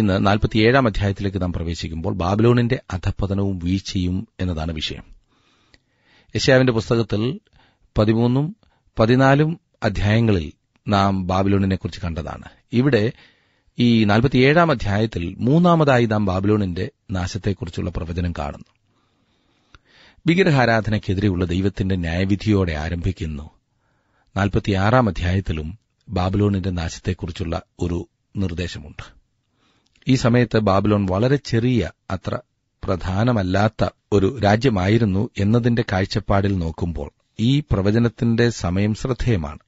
ഇന്ന് നാൽപ്പത്തിയേഴാം അധ്യായത്തിലേക്ക് നാം പ്രവേശിക്കുമ്പോൾ ബാബിലോണിന്റെ അധപ്പതനവും വീഴ്ചയും എന്നതാണ് വിഷയം യശാവിന്റെ പുസ്തകത്തിൽ പതിമൂന്നും പതിനാലും അധ്യായങ്ങളിൽ നാം ബാബിലോണിനെക്കുറിച്ച് കണ്ടതാണ് ഇവിടെ ഈ നാൽപ്പത്തിയേഴാം അധ്യായത്തിൽ മൂന്നാമതായി നാം ബാബിലോണിന്റെ നാശത്തെക്കുറിച്ചുള്ള പ്രവചനം കാണുന്നു വിഗ്രഹാരാധനയ്ക്കെതിരെയുള്ള ദൈവത്തിന്റെ ന്യായവിധിയോടെ ആരംഭിക്കുന്നു നാൽപ്പത്തിയാറാം അധ്യായത്തിലും ബാബിലോണിന്റെ നാശത്തെക്കുറിച്ചുള്ള ഒരു നിർദ്ദേശമുണ്ട് ഈ സമയത്ത് ബാബിലോൺ വളരെ ചെറിയ അത്ര പ്രധാനമല്ലാത്ത ഒരു രാജ്യമായിരുന്നു എന്നതിന്റെ കാഴ്ചപ്പാടിൽ നോക്കുമ്പോൾ ഈ പ്രവചനത്തിന്റെ സമയം ശ്രദ്ധേയമാണ്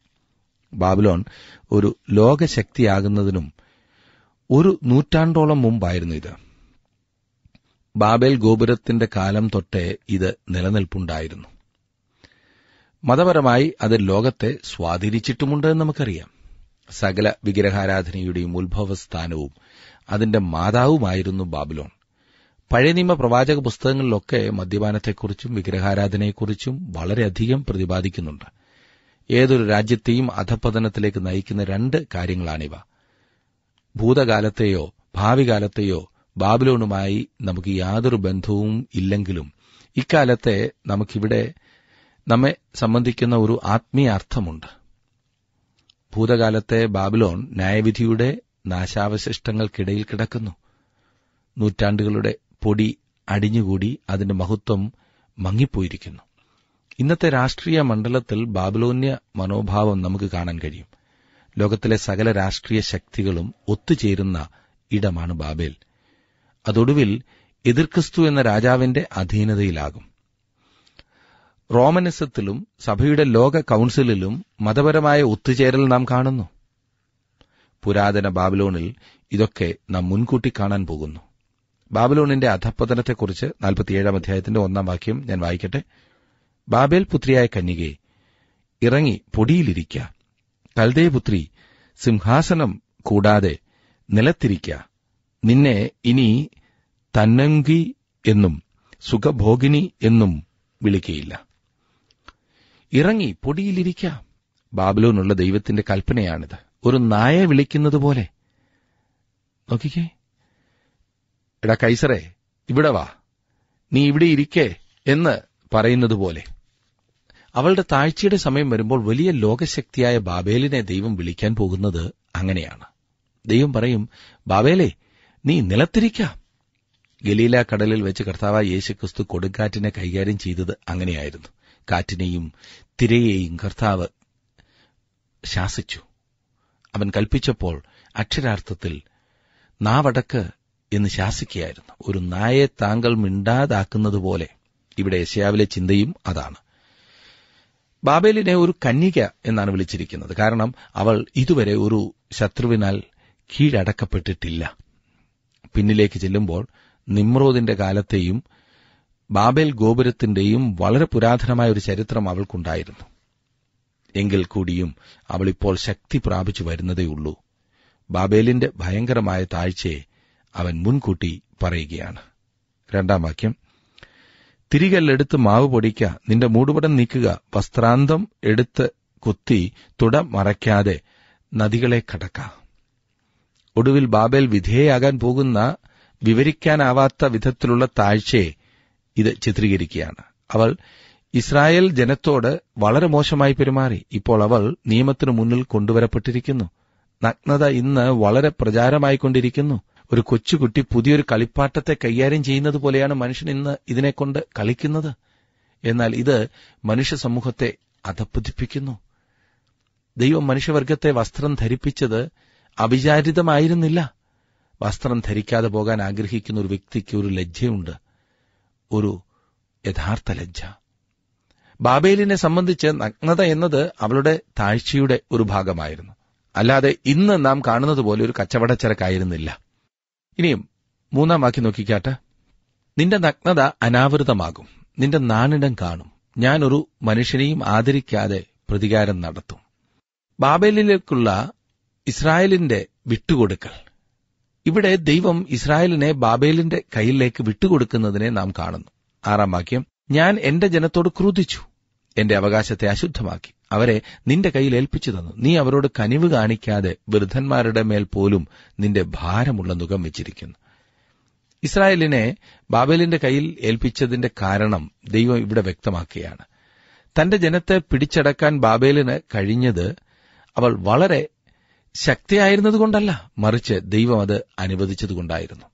ബാബിലോൺ ഒരു ലോകശക്തിയാകുന്നതിനും ഒരു നൂറ്റാണ്ടോളം മുമ്പായിരുന്നു ഇത് ബാബേൽ ഗോപുരത്തിന്റെ കാലം തൊട്ടേ ഇത് നിലനിൽപ്പുണ്ടായിരുന്നു മതപരമായി അത് ലോകത്തെ സ്വാധീനിച്ചിട്ടുമുണ്ട് എന്ന് നമുക്കറിയാം സകല വിഗ്രഹാരാധനയുടെയും ഉത്ഭവസ്ഥാനവും അതിന്റെ മാതാവുമായിരുന്നു ബാബിലോൺ പഴയ നിയമ പ്രവാചക പുസ്തകങ്ങളിലൊക്കെ മദ്യപാനത്തെക്കുറിച്ചും വിഗ്രഹാരാധനയെക്കുറിച്ചും വളരെയധികം പ്രതിപാദിക്കുന്നുണ്ട് ഏതൊരു രാജ്യത്തെയും അധപതനത്തിലേക്ക് നയിക്കുന്ന രണ്ട് കാര്യങ്ങളാണിവ ഭൂതകാലത്തെയോ ഭാവികാലത്തെയോ ബാബിലോണുമായി നമുക്ക് യാതൊരു ബന്ധവും ഇല്ലെങ്കിലും ഇക്കാലത്തെ നമുക്കിവിടെ നമ്മെ സംബന്ധിക്കുന്ന ഒരു ആത്മീയ അർത്ഥമുണ്ട് ഭൂതകാലത്തെ ബാബിലോൺ ന്യായവിധിയുടെ നാശാവശിഷ്ടങ്ങൾക്കിടയിൽ കിടക്കുന്നു നൂറ്റാണ്ടുകളുടെ പൊടി അടിഞ്ഞുകൂടി അതിന്റെ മഹത്വം മങ്ങിപ്പോയിരിക്കുന്നു ഇന്നത്തെ രാഷ്ട്രീയ മണ്ഡലത്തിൽ ബാബിലോന്യ മനോഭാവം നമുക്ക് കാണാൻ കഴിയും ലോകത്തിലെ സകല രാഷ്ട്രീയ ശക്തികളും ഒത്തുചേരുന്ന ഇടമാണ് ബാബേൽ അതൊടുവിൽ എതിർക്രിസ്തു എന്ന രാജാവിന്റെ അധീനതയിലാകും റോമനിസത്തിലും സഭയുടെ ലോക കൌൺസിലിലും മതപരമായ ഒത്തുചേരൽ നാം കാണുന്നു പുരാതന ബാബിലോണിൽ ഇതൊക്കെ നാം മുൻകൂട്ടി കാണാൻ പോകുന്നു ബാബിലോണിന്റെ അധപ്പതനത്തെക്കുറിച്ച് നാൽപ്പത്തിയേഴാം അധ്യായത്തിന്റെ ഒന്നാം വാക്യം ഞാൻ വായിക്കട്ടെ ബാബേൽ പുത്രിയായ കന്യകെ ഇറങ്ങി പൊടിയിലിരിക്കുക കൽദേപുത്രി സിംഹാസനം കൂടാതെ നിലത്തിരിക്ക നിന്നെ ഇനി തന്നങ്കി എന്നും സുഖഭോഗിനി എന്നും വിളിക്കയില്ല ഇറങ്ങി പൊടിയിലിരിക്ക ബാബിലോനുള്ള ദൈവത്തിന്റെ കൽപ്പനയാണിത് ഒരു നായ വിളിക്കുന്നത് പോലെ നോക്കിക്കേ എടാ കൈസറെ ഇവിടെ വാ നീ ഇവിടെ ഇരിക്കേ എന്ന് പറയുന്നത് പോലെ അവളുടെ താഴ്ചയുടെ സമയം വരുമ്പോൾ വലിയ ലോകശക്തിയായ ബാബേലിനെ ദൈവം വിളിക്കാൻ പോകുന്നത് അങ്ങനെയാണ് ദൈവം പറയും ബാബേലെ നീ നിലത്തിരിക്ക ഗലീല കടലിൽ വെച്ച് കർത്താവായ യേശുക്രിസ്തു കൊടുങ്കാറ്റിനെ കൈകാര്യം ചെയ്തത് അങ്ങനെയായിരുന്നു കാറ്റിനെയും തിരയെയും കർത്താവ് ശാസിച്ചു അവൻ കൽപ്പിച്ചപ്പോൾ അക്ഷരാർത്ഥത്തിൽ നാവടക്ക് എന്ന് ശാസിക്കുകയായിരുന്നു ഒരു നായെ താങ്കൾ മിണ്ടാതാക്കുന്നതുപോലെ ഇവിടെ യശയാവിലെ ചിന്തയും അതാണ് ബാബേലിനെ ഒരു കന്യക എന്നാണ് വിളിച്ചിരിക്കുന്നത് കാരണം അവൾ ഇതുവരെ ഒരു ശത്രുവിനാൽ കീഴടക്കപ്പെട്ടിട്ടില്ല പിന്നിലേക്ക് ചെല്ലുമ്പോൾ നിമ്രോദിന്റെ കാലത്തെയും ബാബേൽ ഗോപുരത്തിന്റെയും വളരെ പുരാതനമായ ഒരു ചരിത്രം അവൾക്കുണ്ടായിരുന്നു എങ്കിൽ കൂടിയും അവളിപ്പോൾ ശക്തി പ്രാപിച്ചു വരുന്നതേയുള്ളൂ ബാബേലിന്റെ ഭയങ്കരമായ താഴ്ചയെ അവൻ മുൻകൂട്ടി പറയുകയാണ് രണ്ടാം വാക്യം തിരികല്ലെടുത്ത് മാവ് പൊടിക്ക നിന്റെ മൂടുപടം നീക്കുക വസ്ത്രാന്തം എടുത്ത് കുത്തി തുട മറയ്ക്കാതെ നദികളെ കടക്ക ഒടുവിൽ ബാബേൽ വിധേയയാകാൻ പോകുന്ന വിവരിക്കാനാവാത്ത വിധത്തിലുള്ള താഴ്ചയെ ഇത് ചിത്രീകരിക്കുകയാണ് അവൾ ഇസ്രായേൽ ജനത്തോട് വളരെ മോശമായി പെരുമാറി ഇപ്പോൾ അവൾ നിയമത്തിനു മുന്നിൽ കൊണ്ടുവരപ്പെട്ടിരിക്കുന്നു നഗ്നത ഇന്ന് വളരെ പ്രചാരമായിക്കൊണ്ടിരിക്കുന്നു ഒരു കൊച്ചുകുട്ടി പുതിയൊരു കളിപ്പാട്ടത്തെ കൈകാര്യം ചെയ്യുന്നത് പോലെയാണ് മനുഷ്യൻ ഇന്ന് ഇതിനെക്കൊണ്ട് കളിക്കുന്നത് എന്നാൽ ഇത് മനുഷ്യ സമൂഹത്തെ അധപ്പതിപ്പിക്കുന്നു ദൈവം മനുഷ്യവർഗത്തെ വസ്ത്രം ധരിപ്പിച്ചത് അവിചാരിതമായിരുന്നില്ല വസ്ത്രം ധരിക്കാതെ പോകാൻ ആഗ്രഹിക്കുന്ന ഒരു വ്യക്തിക്ക് ഒരു ലജ്ജയുണ്ട് ഒരു യഥാർത്ഥ ലജ്ജ ബാബേലിനെ സംബന്ധിച്ച് നഗ്നത എന്നത് അവളുടെ താഴ്ചയുടെ ഒരു ഭാഗമായിരുന്നു അല്ലാതെ ഇന്ന് നാം കാണുന്നത് പോലെ ഒരു കച്ചവടച്ചരക്കായിരുന്നില്ല ഇനിയും മൂന്നാം വാക്യം നോക്കിക്കാട്ടെ നിന്റെ നഗ്നത അനാവൃതമാകും നിന്റെ നാണിടം കാണും ഞാനൊരു മനുഷ്യനെയും ആദരിക്കാതെ പ്രതികാരം നടത്തും ബാബേലിലേക്കുള്ള ഇസ്രായേലിന്റെ വിട്ടുകൊടുക്കൽ ഇവിടെ ദൈവം ഇസ്രായേലിനെ ബാബേലിന്റെ കയ്യിലേക്ക് വിട്ടുകൊടുക്കുന്നതിനെ നാം കാണുന്നു ആറാം വാക്യം ഞാൻ എന്റെ ജനത്തോട് ക്രൂദിച്ചു എന്റെ അവകാശത്തെ അശുദ്ധമാക്കി അവരെ നിന്റെ കയ്യിൽ ഏൽപ്പിച്ചു തന്നു നീ അവരോട് കനിവ് കാണിക്കാതെ വൃദ്ധന്മാരുടെ മേൽ പോലും നിന്റെ ഭാരമുള്ള നുഖം വെച്ചിരിക്കുന്നു ഇസ്രായേലിനെ ബാബേലിന്റെ കയ്യിൽ ഏൽപ്പിച്ചതിന്റെ കാരണം ദൈവം ഇവിടെ വ്യക്തമാക്കുകയാണ് തന്റെ ജനത്തെ പിടിച്ചടക്കാൻ ബാബേലിന് കഴിഞ്ഞത് അവൾ വളരെ ശക്തിയായിരുന്നതുകൊണ്ടല്ല മറിച്ച് ദൈവം അത് അനുവദിച്ചതുകൊണ്ടായിരുന്നു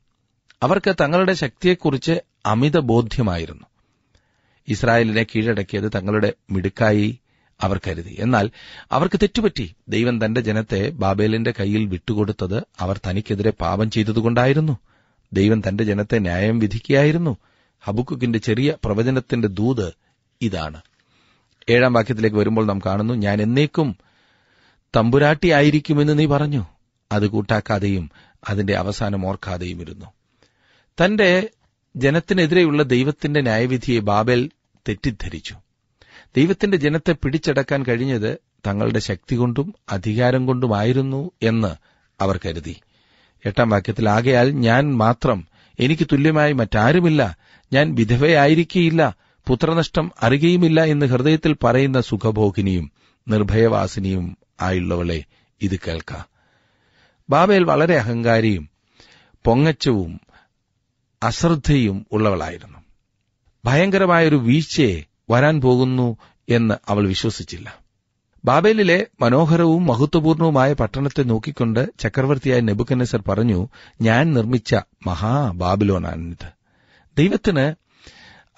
അവർക്ക് തങ്ങളുടെ ശക്തിയെക്കുറിച്ച് അമിത ബോധ്യമായിരുന്നു ഇസ്രായേലിനെ കീഴടക്കിയത് തങ്ങളുടെ മിടുക്കായി അവർ കരുതി എന്നാൽ അവർക്ക് തെറ്റുപറ്റി ദൈവം തന്റെ ജനത്തെ ബാബേലിന്റെ കയ്യിൽ വിട്ടുകൊടുത്തത് അവർ തനിക്കെതിരെ പാപം ചെയ്തതുകൊണ്ടായിരുന്നു ദൈവം തന്റെ ജനത്തെ ന്യായം വിധിക്കുകയായിരുന്നു ഹബുക്കുക്കിന്റെ ചെറിയ പ്രവചനത്തിന്റെ ദൂത് ഇതാണ് ഏഴാം വാക്യത്തിലേക്ക് വരുമ്പോൾ നാം കാണുന്നു ഞാൻ എന്നേക്കും തമ്പുരാട്ടിയായിരിക്കുമെന്ന് നീ പറഞ്ഞു അത് കൂട്ടാക്കാതെയും അതിന്റെ അവസാനം ഓർക്കാതെയും ഇരുന്നു തന്റെ ജനത്തിനെതിരെയുള്ള ദൈവത്തിന്റെ ന്യായവിധിയെ ബാബേൽ തെറ്റിദ്ധരിച്ചു ദൈവത്തിന്റെ ജനത്തെ പിടിച്ചടക്കാൻ കഴിഞ്ഞത് തങ്ങളുടെ ശക്തി കൊണ്ടും അധികാരം കൊണ്ടുമായിരുന്നു എന്ന് അവർ കരുതി എട്ടാം വാക്യത്തിൽ ആകയാൽ ഞാൻ മാത്രം എനിക്ക് തുല്യമായി മറ്റാരുമില്ല ഞാൻ വിധവയായിരിക്കയില്ല പുത്രനഷ്ടം അറിയുകയുമില്ല എന്ന് ഹൃദയത്തിൽ പറയുന്ന സുഖഭോഗിനിയും നിർഭയവാസിനിയും ആയുള്ളവളെ ഇത് കേൾക്ക ബാബേൽ വളരെ അഹങ്കാരിയും പൊങ്ങച്ചവും അശ്രദ്ധയും ഉള്ളവളായിരുന്നു ഭയങ്കരമായൊരു വീഴ്ചയെ വരാൻ പോകുന്നു എന്ന് അവൾ വിശ്വസിച്ചില്ല ബാബേലിലെ മനോഹരവും മഹത്വപൂർണവുമായ പട്ടണത്തെ നോക്കിക്കൊണ്ട് ചക്രവർത്തിയായ നെബുക്കനസർ പറഞ്ഞു ഞാൻ നിർമ്മിച്ച മഹാ ബാബിലോനാണിത് ദൈവത്തിന്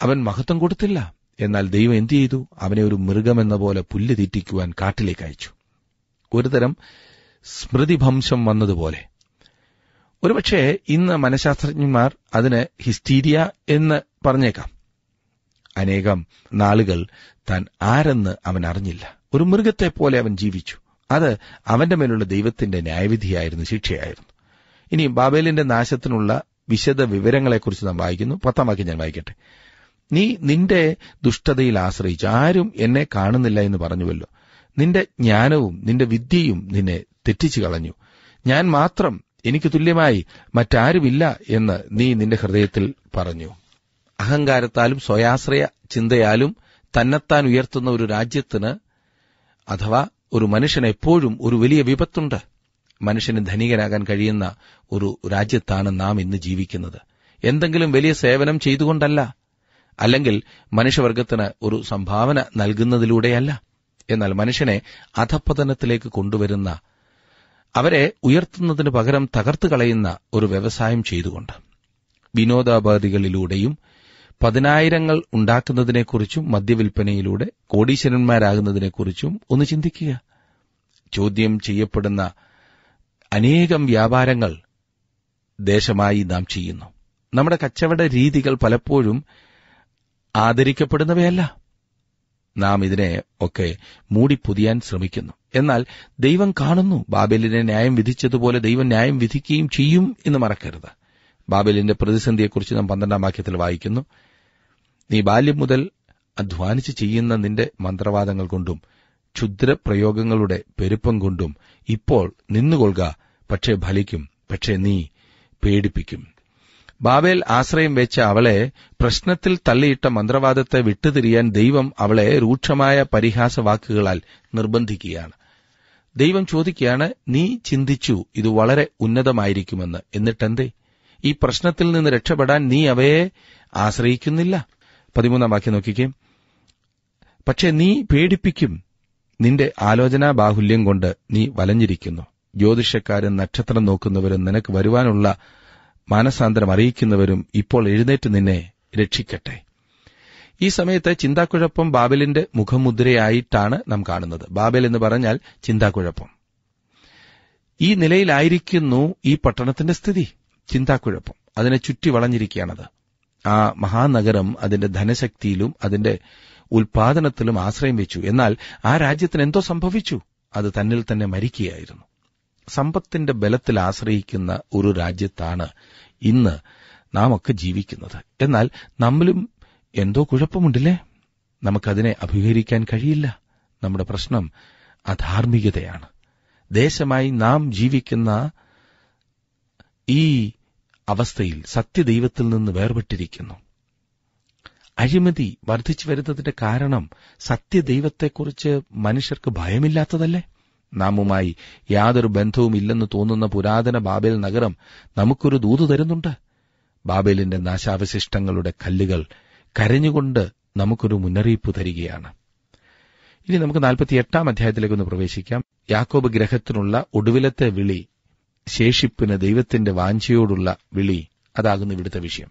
അവൻ മഹത്വം കൊടുത്തില്ല എന്നാൽ ദൈവം എന്തു ചെയ്തു അവനെ ഒരു മൃഗമെന്ന പോലെ പുല്ല് തീറ്റിക്കുവാൻ കാട്ടിലേക്ക് അയച്ചു ഒരുതരം സ്മൃതിഭംശം വന്നതുപോലെ ഒരുപക്ഷെ ഇന്ന് മനഃശാസ്ത്രജ്ഞന്മാർ അതിന് ഹിസ്റ്റീരിയ എന്ന് പറഞ്ഞേക്കാം അനേകം നാളുകൾ താൻ ആരെന്ന് അവൻ അറിഞ്ഞില്ല ഒരു മൃഗത്തെ പോലെ അവൻ ജീവിച്ചു അത് അവന്റെ മേലുള്ള ദൈവത്തിന്റെ ന്യായവിധിയായിരുന്നു ശിക്ഷയായിരുന്നു ഇനി ബാബേലിന്റെ നാശത്തിനുള്ള വിശദ വിവരങ്ങളെക്കുറിച്ച് നാം വായിക്കുന്നു പത്താം വാക്യം ഞാൻ വായിക്കട്ടെ നീ നിന്റെ ദുഷ്ടതയിൽ ആശ്രയിച്ചു ആരും എന്നെ കാണുന്നില്ല എന്ന് പറഞ്ഞുവല്ലോ നിന്റെ ജ്ഞാനവും നിന്റെ വിദ്യയും നിന്നെ തെറ്റിച്ചു കളഞ്ഞു ഞാൻ മാത്രം എനിക്ക് തുല്യമായി മറ്റാരുമില്ല എന്ന് നീ നിന്റെ ഹൃദയത്തിൽ പറഞ്ഞു അഹങ്കാരത്താലും സ്വയാശ്രയ ചിന്തയാലും തന്നെത്താൻ ഉയർത്തുന്ന ഒരു രാജ്യത്തിന് അഥവാ ഒരു മനുഷ്യന് എപ്പോഴും ഒരു വലിയ വിപത്തുണ്ട് മനുഷ്യന് ധനികനാകാൻ കഴിയുന്ന ഒരു രാജ്യത്താണ് നാം ഇന്ന് ജീവിക്കുന്നത് എന്തെങ്കിലും വലിയ സേവനം ചെയ്തുകൊണ്ടല്ല അല്ലെങ്കിൽ മനുഷ്യവർഗത്തിന് ഒരു സംഭാവന നൽകുന്നതിലൂടെയല്ല എന്നാൽ മനുഷ്യനെ അധപ്പതനത്തിലേക്ക് കൊണ്ടുവരുന്ന അവരെ ഉയർത്തുന്നതിന് പകരം തകർത്തു കളയുന്ന ഒരു വ്യവസായം ചെയ്തുകൊണ്ട് വിനോദാപാധികളിലൂടെയും പതിനായിരങ്ങൾ ഉണ്ടാക്കുന്നതിനെക്കുറിച്ചും മദ്യവിൽപ്പനയിലൂടെ കോടീശ്വരന്മാരാകുന്നതിനെക്കുറിച്ചും ഒന്ന് ചിന്തിക്കുക ചോദ്യം ചെയ്യപ്പെടുന്ന അനേകം വ്യാപാരങ്ങൾ ദേശമായി നാം ചെയ്യുന്നു നമ്മുടെ കച്ചവട രീതികൾ പലപ്പോഴും ആദരിക്കപ്പെടുന്നവയല്ല നാം ഇതിനെ ഒക്കെ മൂടിപ്പൊതിയാൻ ശ്രമിക്കുന്നു എന്നാൽ ദൈവം കാണുന്നു ബാബേലിനെ ന്യായം വിധിച്ചതുപോലെ ദൈവം ന്യായം വിധിക്കുകയും ചെയ്യും എന്ന് മറക്കരുത് ബാബേലിന്റെ പ്രതിസന്ധിയെക്കുറിച്ച് നാം പന്ത്രണ്ടാം വാക്യത്തിൽ വായിക്കുന്നു നീ ബാല്യം മുതൽ അധ്വാനിച്ച് ചെയ്യുന്ന നിന്റെ മന്ത്രവാദങ്ങൾ കൊണ്ടും ക്ഷുദ്രപ്രയോഗങ്ങളുടെ പെരുപ്പം കൊണ്ടും ഇപ്പോൾ നിന്നുകൊള്ളുക പക്ഷേ ഫലിക്കും പക്ഷേ നീ പേടിപ്പിക്കും ബാബേൽ ആശ്രയം വെച്ച അവളെ പ്രശ്നത്തിൽ തള്ളിയിട്ട മന്ത്രവാദത്തെ വിട്ടുതിരിയാൻ ദൈവം അവളെ രൂക്ഷമായ പരിഹാസവാക്കുകളാൽ നിർബന്ധിക്കുകയാണ് ദൈവം ചോദിക്കുകയാണ് നീ ചിന്തിച്ചു ഇത് വളരെ ഉന്നതമായിരിക്കുമെന്ന് എന്നിട്ടെന്തേ ഈ പ്രശ്നത്തിൽ നിന്ന് രക്ഷപ്പെടാൻ നീ അവയെ ആശ്രയിക്കുന്നില്ല പതിമൂന്നാം വാക്യം നോക്കിക്കേ പക്ഷെ നീ പേടിപ്പിക്കും നിന്റെ ആലോചനാ ബാഹുല്യം കൊണ്ട് നീ വലഞ്ഞിരിക്കുന്നു ജ്യോതിഷക്കാരും നക്ഷത്രം നോക്കുന്നവരും നിനക്ക് വരുവാനുള്ള മാനസാന്തരം അറിയിക്കുന്നവരും ഇപ്പോൾ എഴുന്നേറ്റ് നിന്നെ രക്ഷിക്കട്ടെ ഈ സമയത്ത് ചിന്താക്കുഴപ്പം ബാബലിന്റെ മുഖമുദ്രയായിട്ടാണ് നാം കാണുന്നത് ബാബൽ എന്ന് പറഞ്ഞാൽ ചിന്താക്കുഴപ്പം ഈ നിലയിലായിരിക്കുന്നു ഈ പട്ടണത്തിന്റെ സ്ഥിതി ചിന്താക്കുഴപ്പം അതിനെ ചുറ്റി വളഞ്ഞിരിക്കുകയാണത് ആ മഹാനഗരം അതിന്റെ ധനശക്തിയിലും അതിന്റെ ഉൽപാദനത്തിലും ആശ്രയം വെച്ചു എന്നാൽ ആ രാജ്യത്തിന് എന്തോ സംഭവിച്ചു അത് തന്നിൽ തന്നെ മരിക്കുകയായിരുന്നു സമ്പത്തിന്റെ ബലത്തിൽ ആശ്രയിക്കുന്ന ഒരു രാജ്യത്താണ് ഇന്ന് നാം ഒക്കെ ജീവിക്കുന്നത് എന്നാൽ നമ്മിലും എന്തോ കുഴപ്പമുണ്ടല്ലേ നമുക്കതിനെ അഭിഹരിക്കാൻ കഴിയില്ല നമ്മുടെ പ്രശ്നം അധാർമികതയാണ് ദേശമായി നാം ജീവിക്കുന്ന ഈ അവസ്ഥയിൽ സത്യദൈവത്തിൽ നിന്ന് വേർപെട്ടിരിക്കുന്നു അഴിമതി വർദ്ധിച്ചു വരുന്നതിന്റെ കാരണം സത്യദൈവത്തെക്കുറിച്ച് മനുഷ്യർക്ക് ഭയമില്ലാത്തതല്ലേ നാമുമായി യാതൊരു ബന്ധവുമില്ലെന്ന് തോന്നുന്ന പുരാതന ബാബേൽ നഗരം നമുക്കൊരു ദൂതു തരുന്നുണ്ട് ബാബേലിന്റെ നാശാവശിഷ്ടങ്ങളുടെ കല്ലുകൾ കരഞ്ഞുകൊണ്ട് നമുക്കൊരു മുന്നറിയിപ്പ് തരികയാണ് ഇനി നമുക്ക് നാൽപ്പത്തിയെട്ടാം അധ്യായത്തിലേക്ക് ഒന്ന് പ്രവേശിക്കാം യാക്കോബ് ഗ്രഹത്തിനുള്ള ഒടുവിലത്തെ വിളി ശേഷിപ്പിന് ദൈവത്തിന്റെ വാഞ്ചയോടുള്ള വിളി അതാകുന്നു ഇവിടുത്തെ വിഷയം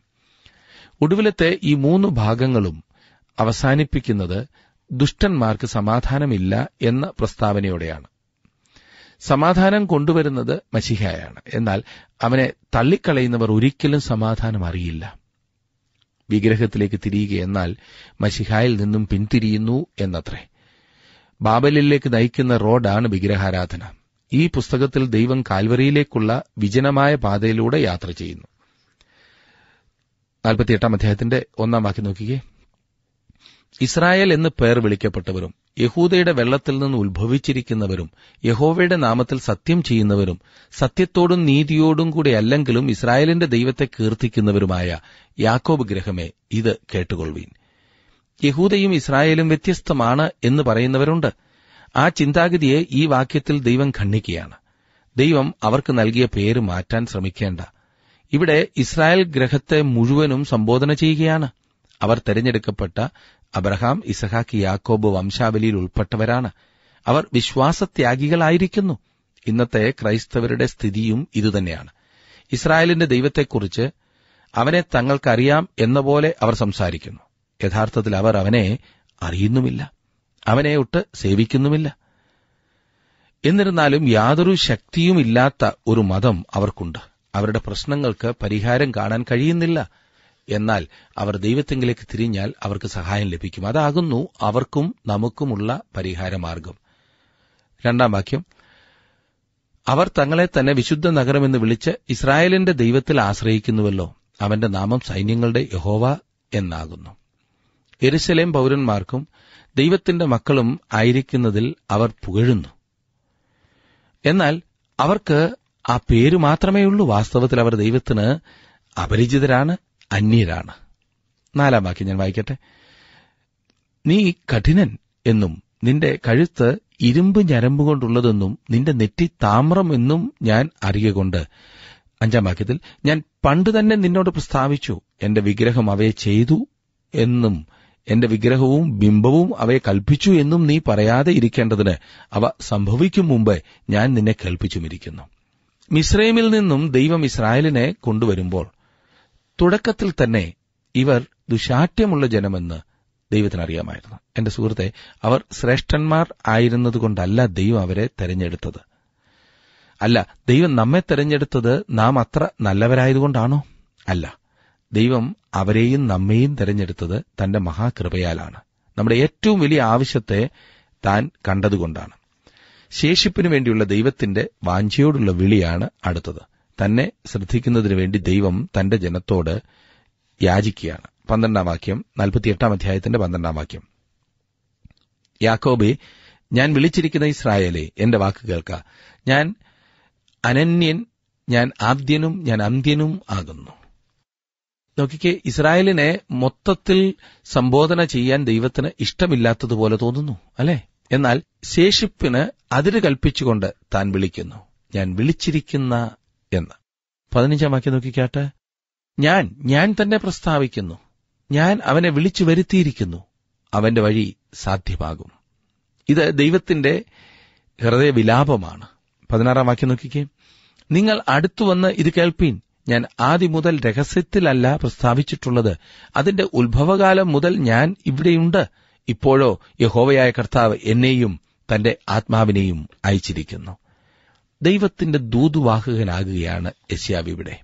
ഒടുവിലത്തെ ഈ മൂന്ന് ഭാഗങ്ങളും അവസാനിപ്പിക്കുന്നത് ദുഷ്ടന്മാർക്ക് സമാധാനമില്ല എന്ന പ്രസ്താവനയോടെയാണ് സമാധാനം കൊണ്ടുവരുന്നത് മഷിഹായാണ് എന്നാൽ അവനെ തള്ളിക്കളയുന്നവർ ഒരിക്കലും സമാധാനം അറിയില്ല വിഗ്രഹത്തിലേക്ക് തിരിയുക എന്നാൽ മഷിഹായിൽ നിന്നും പിന്തിരിയുന്നു എന്നത്രേ ബാബലിലേക്ക് നയിക്കുന്ന റോഡാണ് വിഗ്രഹാരാധന ഈ പുസ്തകത്തിൽ ദൈവം കാൽവറിയിലേക്കുള്ള വിജനമായ പാതയിലൂടെ യാത്ര ചെയ്യുന്നു അധ്യായത്തിന്റെ ഒന്നാം നോക്കിക്കേ ഇസ്രായേൽ എന്ന് പേർ വിളിക്കപ്പെട്ടവരും യഹൂദയുടെ വെള്ളത്തിൽ നിന്ന് ഉത്ഭവിച്ചിരിക്കുന്നവരും യഹോവയുടെ നാമത്തിൽ സത്യം ചെയ്യുന്നവരും സത്യത്തോടും നീതിയോടും കൂടി അല്ലെങ്കിലും ഇസ്രായേലിന്റെ ദൈവത്തെ കീർത്തിക്കുന്നവരുമായ യാക്കോബ് ഗ്രഹമേ ഇത് കേട്ടുകൊള്ളുവീൻ യഹൂദയും ഇസ്രായേലും വ്യത്യസ്തമാണ് എന്ന് പറയുന്നവരുണ്ട് ആ ചിന്താഗതിയെ ഈ വാക്യത്തിൽ ദൈവം ഖണ്ഡിക്കുകയാണ് ദൈവം അവർക്ക് നൽകിയ പേര് മാറ്റാൻ ശ്രമിക്കേണ്ട ഇവിടെ ഇസ്രായേൽ ഗ്രഹത്തെ മുഴുവനും സംബോധന ചെയ്യുകയാണ് അവർ തെരഞ്ഞെടുക്കപ്പെട്ട അബ്രഹാം ഇസഹാക്ക് യാക്കോബ് വംശാവലിയിൽ ഉൾപ്പെട്ടവരാണ് അവർ വിശ്വാസത്യാഗികളായിരിക്കുന്നു ഇന്നത്തെ ക്രൈസ്തവരുടെ സ്ഥിതിയും ഇതുതന്നെയാണ് ഇസ്രായേലിന്റെ ദൈവത്തെക്കുറിച്ച് അവനെ തങ്ങൾക്കറിയാം എന്ന പോലെ അവർ സംസാരിക്കുന്നു യഥാർത്ഥത്തിൽ അവർ അവനെ അറിയുന്നുമില്ല അവനെ ഒട്ട് സേവിക്കുന്നുമില്ല എന്നിരുന്നാലും യാതൊരു ശക്തിയുമില്ലാത്ത ഒരു മതം അവർക്കുണ്ട് അവരുടെ പ്രശ്നങ്ങൾക്ക് പരിഹാരം കാണാൻ കഴിയുന്നില്ല എന്നാൽ അവർ ദൈവത്തെങ്കിലേക്ക് തിരിഞ്ഞാൽ അവർക്ക് സഹായം ലഭിക്കും അതാകുന്നു അവർക്കും നമുക്കുമുള്ള പരിഹാരമാർഗം രണ്ടാം വാക്യം അവർ തങ്ങളെ തന്നെ വിശുദ്ധ നഗരമെന്ന് വിളിച്ച് ഇസ്രായേലിന്റെ ദൈവത്തിൽ ആശ്രയിക്കുന്നുവല്ലോ അവന്റെ നാമം സൈന്യങ്ങളുടെ യഹോവ എന്നാകുന്നു എരുസലേം പൌരന്മാർക്കും ദൈവത്തിന്റെ മക്കളും ആയിരിക്കുന്നതിൽ അവർ പുകഴുന്നു എന്നാൽ അവർക്ക് ആ പേര് മാത്രമേ ഉള്ളൂ വാസ്തവത്തിൽ അവർ ദൈവത്തിന് അപരിചിതരാണ് അന്യരാണ് നാലാം വാക്യം ഞാൻ വായിക്കട്ടെ നീ കഠിനൻ എന്നും നിന്റെ കഴുത്ത് ഇരുമ്പ് ഞരമ്പ് കൊണ്ടുള്ളതെന്നും നിന്റെ നെറ്റി താമ്രം എന്നും ഞാൻ അറിയുകൊണ്ട് അഞ്ചാം വാക്യത്തിൽ ഞാൻ പണ്ട് തന്നെ നിന്നോട് പ്രസ്താവിച്ചു എന്റെ വിഗ്രഹം അവയെ ചെയ്തു എന്നും എന്റെ വിഗ്രഹവും ബിംബവും അവയെ കൽപ്പിച്ചു എന്നും നീ പറയാതെ ഇരിക്കേണ്ടതിന് അവ സംഭവിക്കും മുമ്പ് ഞാൻ നിന്നെ കേൾപ്പിച്ചുമിരിക്കുന്നു മിസ്രൈമിൽ നിന്നും ദൈവം ഇസ്രായേലിനെ കൊണ്ടുവരുമ്പോൾ തുടക്കത്തിൽ തന്നെ ഇവർ ദുശാഠ്യമുള്ള ജനമെന്ന് ദൈവത്തിനറിയാമായിരുന്നു എന്റെ സുഹൃത്തെ അവർ ശ്രേഷ്ഠന്മാർ ആയിരുന്നതുകൊണ്ടല്ല ദൈവം അവരെ തെരഞ്ഞെടുത്തത് അല്ല ദൈവം നമ്മെ തെരഞ്ഞെടുത്തത് നാം അത്ര നല്ലവരായതുകൊണ്ടാണോ അല്ല ദൈവം അവരെയും നമ്മെയും തെരഞ്ഞെടുത്തത് തന്റെ മഹാകൃപയാലാണ് നമ്മുടെ ഏറ്റവും വലിയ ആവശ്യത്തെ താൻ കണ്ടതുകൊണ്ടാണ് ശേഷിപ്പിനു വേണ്ടിയുള്ള ദൈവത്തിന്റെ വാഞ്ചയോടുള്ള വിളിയാണ് അടുത്തത് തന്നെ ശ്രദ്ധിക്കുന്നതിനു വേണ്ടി ദൈവം തന്റെ ജനത്തോട് യാചിക്കുകയാണ് പന്ത്രണ്ടാം വാക്യം നാൽപ്പത്തിയെട്ടാം അധ്യായത്തിന്റെ പന്ത്രണ്ടാം വാക്യം യാക്കോബെ ഞാൻ വിളിച്ചിരിക്കുന്ന ഇസ്രായേലെ എന്റെ വാക്ക് കേൾക്ക ഞാൻ അനന്യൻ ഞാൻ ആദ്യനും ഞാൻ അന്ത്യനും ആകുന്നു നോക്കിക്കെ ഇസ്രായേലിനെ മൊത്തത്തിൽ സംബോധന ചെയ്യാൻ ദൈവത്തിന് ഇഷ്ടമില്ലാത്തതുപോലെ തോന്നുന്നു അല്ലെ എന്നാൽ ശേഷിപ്പിന് അതിര് കൽപ്പിച്ചുകൊണ്ട് താൻ വിളിക്കുന്നു ഞാൻ വിളിച്ചിരിക്കുന്ന എന്ന് പതിനഞ്ചാം വാക്യം നോക്കിക്കാട്ടെ ഞാൻ ഞാൻ തന്നെ പ്രസ്താവിക്കുന്നു ഞാൻ അവനെ വിളിച്ചു വരുത്തിയിരിക്കുന്നു അവന്റെ വഴി സാധ്യമാകും ഇത് ദൈവത്തിന്റെ ഹൃദയവിലാപമാണ് പതിനാറാം വാക്യം നോക്കിക്കേ നിങ്ങൾ അടുത്തു വന്ന് ഇത് കേൾപ്പീൻ ഞാൻ ആദ്യം മുതൽ രഹസ്യത്തിലല്ല പ്രസ്താവിച്ചിട്ടുള്ളത് അതിന്റെ ഉത്ഭവകാലം മുതൽ ഞാൻ ഇവിടെയുണ്ട് ഇപ്പോഴോ യഹോവയായ കർത്താവ് എന്നെയും തന്റെ ആത്മാവിനെയും അയച്ചിരിക്കുന്നു ദൈവത്തിന്റെ ദൂതുവാഹകനാകുകയാണ് ഇവിടെ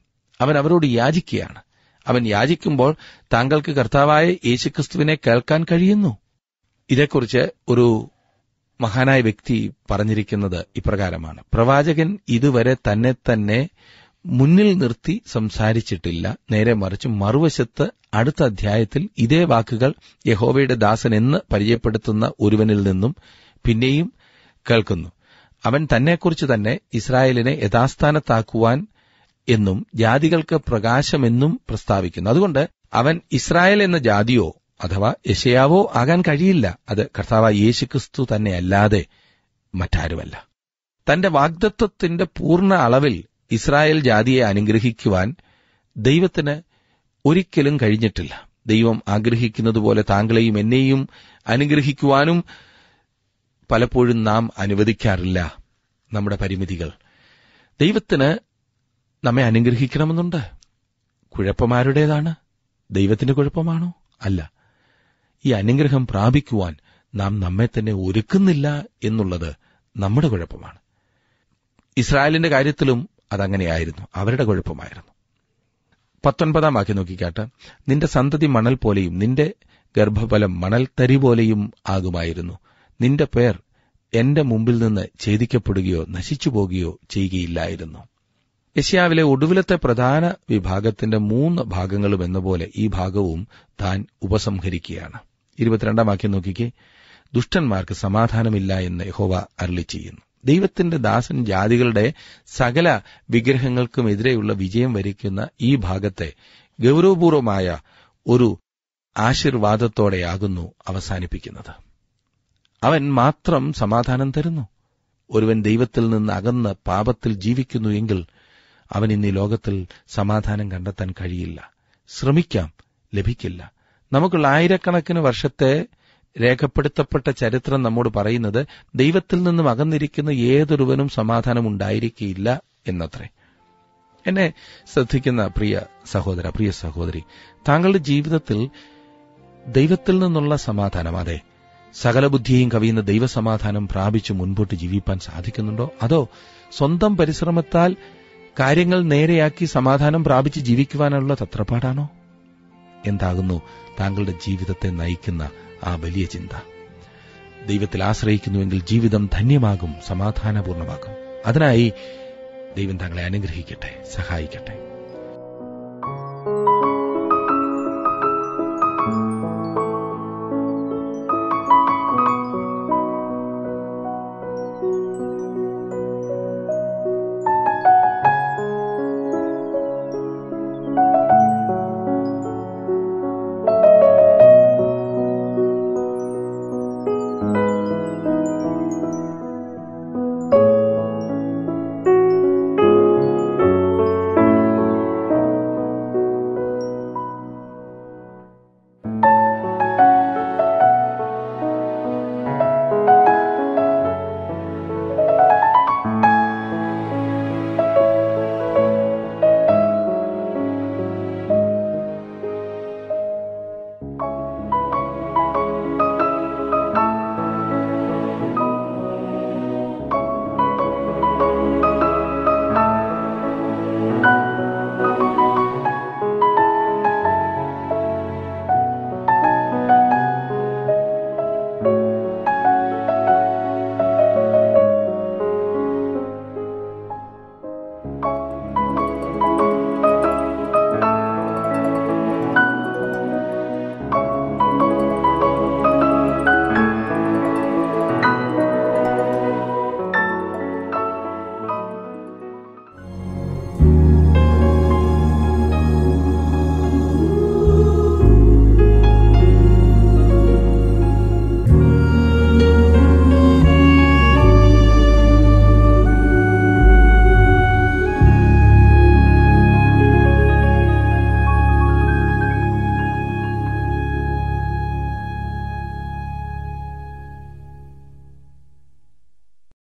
അവൻ അവരോട് യാചിക്കുകയാണ് അവൻ യാചിക്കുമ്പോൾ താങ്കൾക്ക് കർത്താവായ യേശുക്രിസ്തുവിനെ കേൾക്കാൻ കഴിയുന്നു ഇതേക്കുറിച്ച് ഒരു മഹാനായ വ്യക്തി പറഞ്ഞിരിക്കുന്നത് ഇപ്രകാരമാണ് പ്രവാചകൻ ഇതുവരെ തന്നെ തന്നെ മുന്നിൽ നിർത്തി സംസാരിച്ചിട്ടില്ല നേരെ മറിച്ച് മറുവശത്ത് അടുത്ത അധ്യായത്തിൽ ഇതേ വാക്കുകൾ യഹോവയുടെ ദാസൻ എന്ന് പരിചയപ്പെടുത്തുന്ന ഒരുവനിൽ നിന്നും പിന്നെയും കേൾക്കുന്നു അവൻ തന്നെക്കുറിച്ച് തന്നെ ഇസ്രായേലിനെ യഥാസ്ഥാനത്താക്കുവാൻ എന്നും ജാതികൾക്ക് പ്രകാശമെന്നും പ്രസ്താവിക്കുന്നു അതുകൊണ്ട് അവൻ ഇസ്രായേൽ എന്ന ജാതിയോ അഥവാ യശയാവോ ആകാൻ കഴിയില്ല അത് കർത്താവ് യേശുക്രിസ്തു തന്നെയല്ലാതെ മറ്റാരുമല്ല തന്റെ വാഗ്ദത്വത്തിന്റെ പൂർണ്ണ അളവിൽ ഇസ്രായേൽ ജാതിയെ അനുഗ്രഹിക്കുവാൻ ദൈവത്തിന് ഒരിക്കലും കഴിഞ്ഞിട്ടില്ല ദൈവം ആഗ്രഹിക്കുന്നതുപോലെ താങ്കളെയും എന്നെയും അനുഗ്രഹിക്കുവാനും പലപ്പോഴും നാം അനുവദിക്കാറില്ല നമ്മുടെ പരിമിതികൾ ദൈവത്തിന് നമ്മെ അനുഗ്രഹിക്കണമെന്നുണ്ട് കുഴപ്പമാരുടേതാണ് ദൈവത്തിന്റെ കുഴപ്പമാണോ അല്ല ഈ അനുഗ്രഹം പ്രാപിക്കുവാൻ നാം നമ്മെ തന്നെ ഒരുക്കുന്നില്ല എന്നുള്ളത് നമ്മുടെ കുഴപ്പമാണ് ഇസ്രായേലിന്റെ കാര്യത്തിലും അതങ്ങനെയായിരുന്നു അവരുടെ കുഴപ്പമായിരുന്നു പത്തൊൻപതാം വാക്യം നോക്കിക്കാട്ട് നിന്റെ സന്തതി മണൽ പോലെയും നിന്റെ ഗർഭഫലം തരി പോലെയും ആകുമായിരുന്നു നിന്റെ പേർ എന്റെ മുമ്പിൽ നിന്ന് ഛേദിക്കപ്പെടുകയോ നശിച്ചു പോകുകയോ ചെയ്യുകയില്ലായിരുന്നു ഏഷ്യാവിലെ ഒടുവിലത്തെ പ്രധാന വിഭാഗത്തിന്റെ മൂന്ന് ഭാഗങ്ങളും എന്ന പോലെ ഈ ഭാഗവും താൻ ഉപസംഹരിക്കുകയാണ് ഇരുപത്തിരണ്ടാം വാക്യം നോക്കിക്കെ ദുഷ്ടന്മാർക്ക് സമാധാനമില്ല എന്ന് യഹോവ അരളി ചെയ്യുന്നു ദൈവത്തിന്റെ ദാസൻ ജാതികളുടെ സകല വിഗ്രഹങ്ങൾക്കും എതിരെയുള്ള വിജയം വരിക്കുന്ന ഈ ഭാഗത്തെ ഗൌരവപൂർവമായ ഒരു ആശീർവാദത്തോടെയാകുന്നു അവസാനിപ്പിക്കുന്നത് അവൻ മാത്രം സമാധാനം തരുന്നു ഒരുവൻ ദൈവത്തിൽ നിന്ന് അകന്ന് പാപത്തിൽ ജീവിക്കുന്നു എങ്കിൽ അവൻ ഇന്നീ ലോകത്തിൽ സമാധാനം കണ്ടെത്താൻ കഴിയില്ല ശ്രമിക്കാം ലഭിക്കില്ല നമുക്കുള്ള ആയിരക്കണക്കിന് വർഷത്തെ രേഖപ്പെടുത്തപ്പെട്ട ചരിത്രം നമ്മോട് പറയുന്നത് ദൈവത്തിൽ നിന്നും അകന്നിരിക്കുന്ന ഏതൊരുവനും സമാധാനം ഉണ്ടായിരിക്കില്ല എന്നത്രേ എന്നെ ശ്രദ്ധിക്കുന്ന പ്രിയ സഹോദര പ്രിയ സഹോദരി താങ്കളുടെ ജീവിതത്തിൽ ദൈവത്തിൽ നിന്നുള്ള സമാധാനം അതെ സകല ബുദ്ധിയും കവിയുന്ന ദൈവസമാധാനം പ്രാപിച്ച് മുൻപോട്ട് ജീവിപ്പാൻ സാധിക്കുന്നുണ്ടോ അതോ സ്വന്തം പരിശ്രമത്താൽ കാര്യങ്ങൾ നേരെയാക്കി സമാധാനം പ്രാപിച്ച് ജീവിക്കുവാനുള്ള തത്രപ്പാടാണോ എന്താകുന്നു താങ്കളുടെ ജീവിതത്തെ നയിക്കുന്ന ആ വലിയ ചിന്ത ദൈവത്തിൽ ആശ്രയിക്കുന്നുവെങ്കിൽ ജീവിതം ധന്യമാകും സമാധാനപൂർണമാകും അതിനായി ദൈവം തങ്ങളെ അനുഗ്രഹിക്കട്ടെ സഹായിക്കട്ടെ